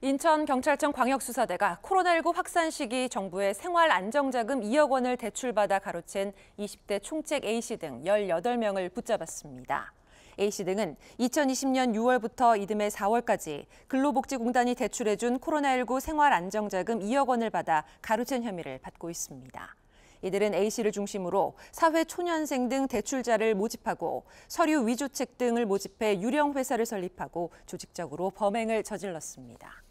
인천경찰청 광역수사대가 코로나19 확산 시기 정부의 생활안정자금 2억 원을 대출받아 가로챈 20대 총책 A씨 등 18명을 붙잡았습니다. A씨 등은 2020년 6월부터 이듬해 4월까지 근로복지공단이 대출해준 코로나19 생활안정자금 2억 원을 받아 가로챈 혐의를 받고 있습니다. 이들은 A씨를 중심으로 사회초년생 등 대출자를 모집하고 서류 위조책 등을 모집해 유령 회사를 설립하고 조직적으로 범행을 저질렀습니다.